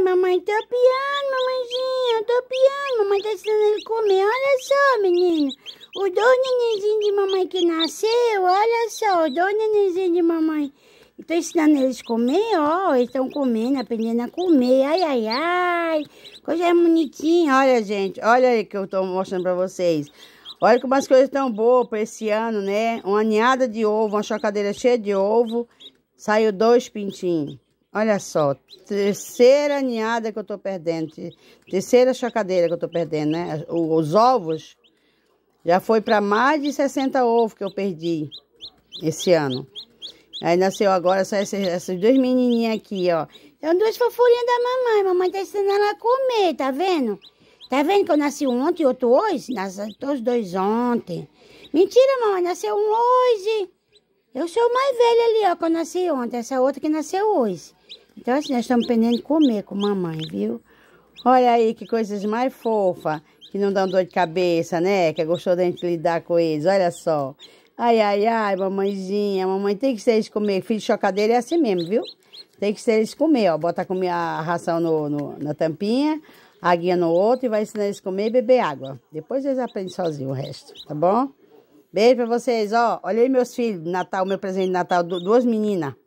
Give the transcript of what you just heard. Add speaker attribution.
Speaker 1: Mamãe tá piando, mamãezinha, tô piando. Mamãe tá ensinando ele comer. Olha só, menino. O dois nenenzinho de mamãe que nasceu, olha só, o dois nenenzinho de mamãe. Estou ensinando eles a comer, ó, eles estão comendo, aprendendo a comer, ai,
Speaker 2: ai, ai. Coisa bonitinha, olha, gente, olha aí que eu estou mostrando para vocês. Olha como as coisas estão boas pra esse ano, né? Uma ninhada de ovo, uma chocadeira cheia de ovo, saiu dois pintinhos. Olha só, terceira ninhada que eu estou perdendo, terceira chocadeira que eu estou perdendo, né? Os ovos já foi para mais de 60 ovos que eu perdi esse ano. Aí nasceu agora só essas, essas duas menininhas aqui, ó. São é duas fofurinhas da mamãe.
Speaker 1: Mamãe tá ensinando ela a comer, tá vendo? Tá vendo que eu nasci um ontem e outro hoje? Nasceu os dois ontem. Mentira, mamãe, nasceu um hoje. Eu sou o mais
Speaker 2: velho ali, ó, que eu nasci ontem, essa outra que nasceu hoje. Então, assim, nós estamos pendendo de comer com mamãe, viu? Olha aí que coisas mais fofas, que não dão dor de cabeça, né? Que é gostoso da gente lidar com eles, olha só. Ai, ai, ai, mamãezinha, mamãe tem que ser eles comer. Filho de chocadeira é assim mesmo, viu? Tem que ser eles comer, ó. Bota a ração no, no, na tampinha, a guia no outro e vai ensinar eles a comer e beber água. Depois eles aprendem sozinhos o resto, tá bom? Beijo pra vocês, ó. Olha aí meus filhos, Natal, meu presente de Natal, duas meninas.